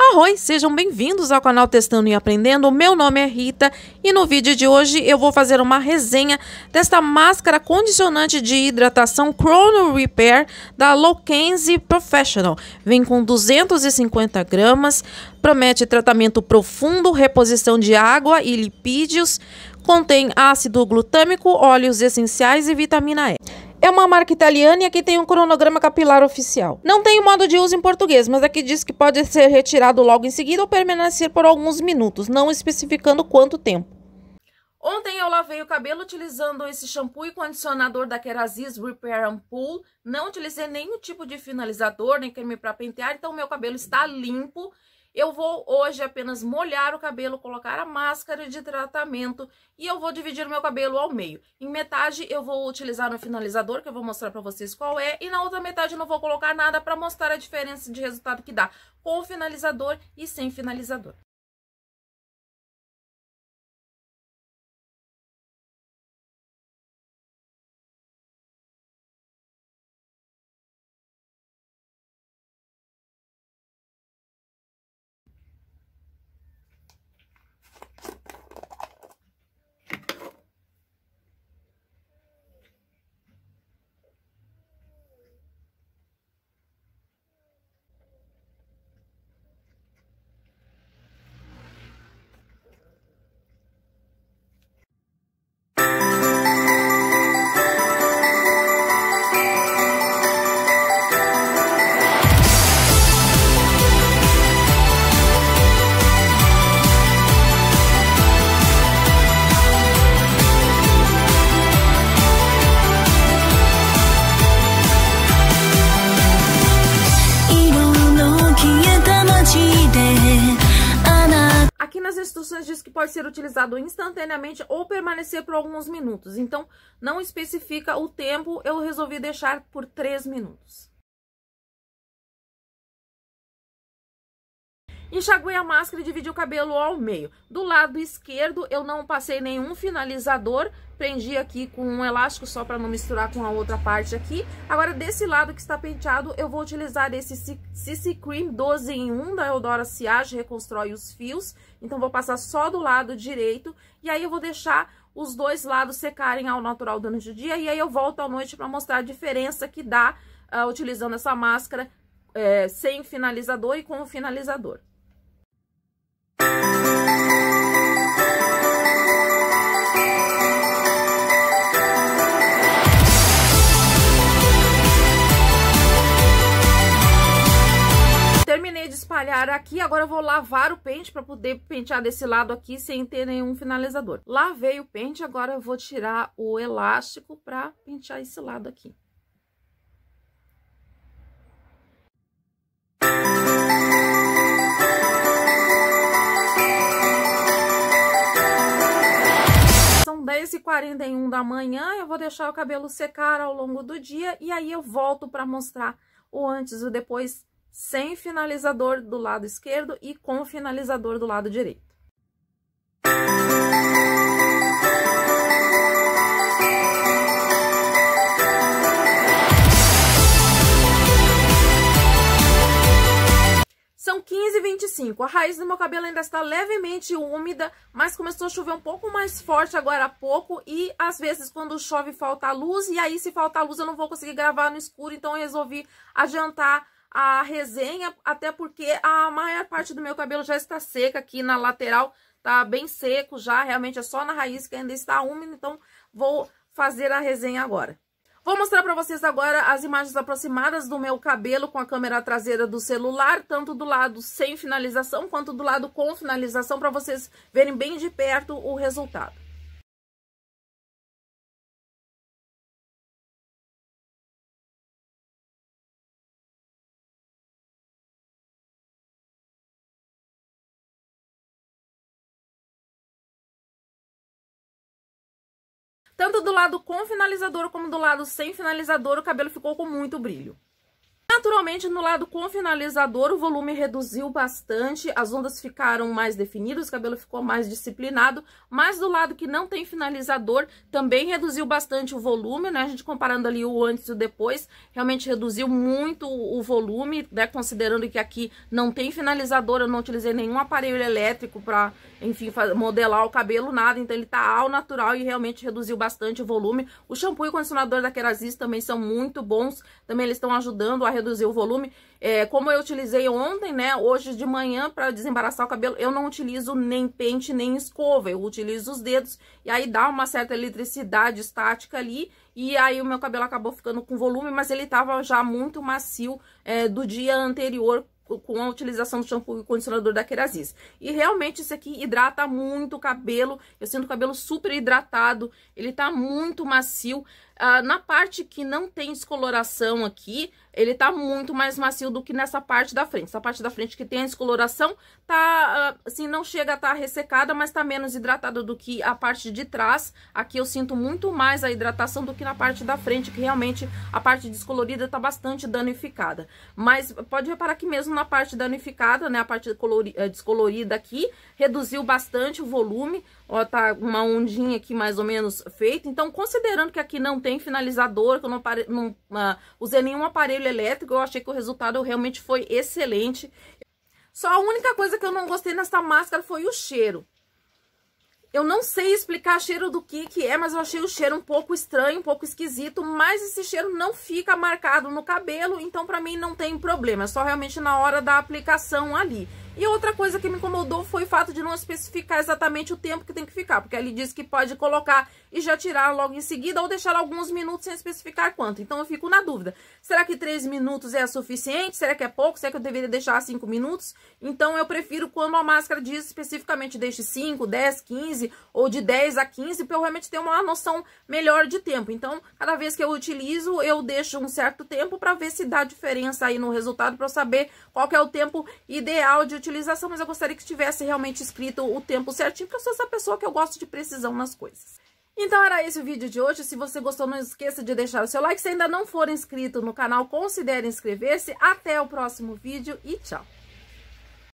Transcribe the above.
Arroz, sejam bem-vindos ao canal Testando e Aprendendo. Meu nome é Rita e no vídeo de hoje eu vou fazer uma resenha desta máscara condicionante de hidratação Chrono Repair da Lokenzi Professional. Vem com 250 gramas, promete tratamento profundo, reposição de água e lipídios, contém ácido glutâmico, óleos essenciais e vitamina E. É uma marca italiana e aqui tem um cronograma capilar oficial. Não tem o modo de uso em português, mas aqui diz que pode ser retirado logo em seguida ou permanecer por alguns minutos, não especificando quanto tempo. Ontem eu lavei o cabelo utilizando esse shampoo e condicionador da Kerasys Repair and Pull. Não utilizei nenhum tipo de finalizador, nem creme para pentear, então meu cabelo está limpo. Eu vou hoje apenas molhar o cabelo, colocar a máscara de tratamento e eu vou dividir o meu cabelo ao meio. Em metade eu vou utilizar um finalizador, que eu vou mostrar pra vocês qual é, e na outra metade eu não vou colocar nada pra mostrar a diferença de resultado que dá com o finalizador e sem finalizador. as instruções diz que pode ser utilizado instantaneamente ou permanecer por alguns minutos. Então, não especifica o tempo, eu resolvi deixar por 3 minutos. Enxaguei a máscara e dividi o cabelo ao meio. Do lado esquerdo, eu não passei nenhum finalizador, prendi aqui com um elástico só para não misturar com a outra parte aqui. Agora, desse lado que está penteado, eu vou utilizar esse CC Cream 12 em 1 da Eudora Siage, reconstrói os fios. Então, vou passar só do lado direito e aí eu vou deixar os dois lados secarem ao natural durante o dia. E aí eu volto à noite para mostrar a diferença que dá uh, utilizando essa máscara é, sem finalizador e com o finalizador. aqui, agora eu vou lavar o pente para poder pentear desse lado aqui sem ter nenhum finalizador. Lavei o pente, agora eu vou tirar o elástico para pentear esse lado aqui. São 10h41 da manhã, eu vou deixar o cabelo secar ao longo do dia e aí eu volto para mostrar o antes e o depois sem finalizador do lado esquerdo e com finalizador do lado direito. São 15 e 25. A raiz do meu cabelo ainda está levemente úmida, mas começou a chover um pouco mais forte agora há pouco. E às vezes, quando chove, falta luz. E aí, se faltar luz, eu não vou conseguir gravar no escuro. Então, eu resolvi adiantar a resenha, até porque a maior parte do meu cabelo já está seca aqui na lateral, tá bem seco já, realmente é só na raiz que ainda está úmido, então vou fazer a resenha agora. Vou mostrar para vocês agora as imagens aproximadas do meu cabelo com a câmera traseira do celular, tanto do lado sem finalização quanto do lado com finalização, para vocês verem bem de perto o resultado. Tanto do lado com finalizador como do lado sem finalizador, o cabelo ficou com muito brilho. Naturalmente, no lado com finalizador, o volume reduziu bastante, as ondas ficaram mais definidas, o cabelo ficou mais disciplinado, mas do lado que não tem finalizador, também reduziu bastante o volume, né? A gente comparando ali o antes e o depois, realmente reduziu muito o volume, né? Considerando que aqui não tem finalizador, eu não utilizei nenhum aparelho elétrico para, enfim, modelar o cabelo, nada, então ele tá ao natural e realmente reduziu bastante o volume. O shampoo e o condicionador da Kerasys também são muito bons, também eles estão ajudando a reduzir reduzir o volume. É, como eu utilizei ontem, né, hoje de manhã, para desembaraçar o cabelo, eu não utilizo nem pente, nem escova. Eu utilizo os dedos e aí dá uma certa eletricidade estática ali. E aí o meu cabelo acabou ficando com volume, mas ele tava já muito macio é, do dia anterior, com a utilização do shampoo e condicionador da Kerasis. E realmente isso aqui hidrata muito o cabelo, eu sinto o cabelo super hidratado, ele tá muito macio, ah, na parte que não tem descoloração aqui, ele tá muito mais macio do que nessa parte da frente. Essa parte da frente que tem a descoloração, tá, ah, assim, não chega a estar tá ressecada, mas tá menos hidratada do que a parte de trás. Aqui eu sinto muito mais a hidratação do que na parte da frente, que realmente a parte descolorida tá bastante danificada. Mas pode reparar que mesmo na parte danificada, né, a parte eh, descolorida aqui, reduziu bastante o volume. Ó, tá uma ondinha aqui mais ou menos feita. Então, considerando que aqui não tem tem finalizador, que eu não, não uh, usei nenhum aparelho elétrico. Eu achei que o resultado realmente foi excelente. Só a única coisa que eu não gostei nessa máscara foi o cheiro. Eu não sei explicar o cheiro do que que é, mas eu achei o cheiro um pouco estranho, um pouco esquisito, mas esse cheiro não fica marcado no cabelo, então pra mim não tem problema, é só realmente na hora da aplicação ali. E outra coisa que me incomodou foi o fato de não especificar exatamente o tempo que tem que ficar, porque ele diz que pode colocar e já tirar logo em seguida ou deixar alguns minutos sem especificar quanto. Então eu fico na dúvida. Será que 3 minutos é suficiente? Será que é pouco? Será que eu deveria deixar 5 minutos? Então eu prefiro quando a máscara diz especificamente deixe 5, 10, 15 ou de 10 a 15 para eu realmente ter uma noção melhor de tempo. Então, cada vez que eu utilizo, eu deixo um certo tempo para ver se dá diferença aí no resultado para eu saber qual é o tempo ideal de utilizar utilização, mas eu gostaria que tivesse realmente escrito o tempo certinho, porque eu sou essa pessoa que eu gosto de precisão nas coisas. Então era esse o vídeo de hoje, se você gostou não esqueça de deixar o seu like, se ainda não for inscrito no canal, considere inscrever-se, até o próximo vídeo e tchau!